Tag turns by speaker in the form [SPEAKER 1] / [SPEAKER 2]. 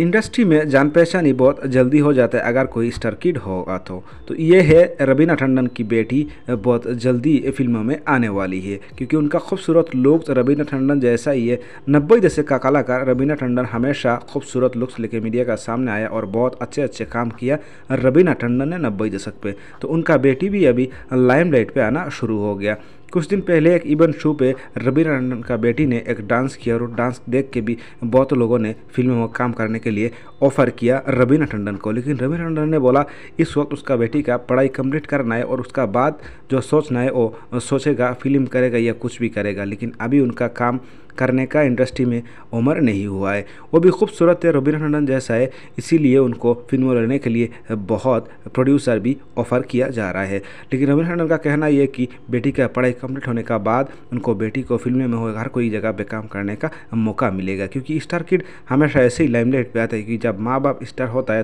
[SPEAKER 1] industry में जान पहचान ही बहुत जल्दी हो जाता है अगर कोई स्टार किड होगा तो तो ये है रबीना टंडन की बेटी बहुत जल्दी फिल्मों में आने वाली है क्योंकि उनका खूबसूरत लुक्स रबीना टंडन जैसा ही है नब्बे दशक का कलाकार रबीना टंडन हमेशा खूबसूरत लुक्स लेके मीडिया का सामने आया और बहुत अच्छे अच्छे काम किया रबीना टंडन ने नब्बे दशक पर तो उनका बेटी भी अभी लाइम पर आना शुरू हो गया कुछ दिन पहले एक इवेंट शो पे रबीना टंडन का बेटी ने एक डांस किया और डांस देख के भी बहुत लोगों ने फिल्म में काम करने के लिए ऑफर किया रबीना टंडन को लेकिन रबीना टंडन ने बोला इस वक्त उसका बेटी का पढ़ाई कंप्लीट करना है और उसका बाद जो सोचना है वो सोचेगा फिल्म करेगा या कुछ भी करेगा लेकिन अभी उनका काम करने का इंडस्ट्री में उम्र नहीं हुआ है वो भी खूबसूरत है रबीना टंडन जैसा है इसीलिए उनको फिल्म लेने के लिए बहुत प्रोड्यूसर भी ऑफर किया जा रहा है लेकिन रबीना टंडन का कहना यह कि बेटी का पढ़ाई कंप्लीट होने का बाद उनको बेटी को फिल्में में हो हर कोई जगह पर काम करने का मौका मिलेगा क्योंकि स्टार किड हमेशा ऐसे ही लाइमलाइट पे आता है कि जब माँ बाप स्टार होता है तो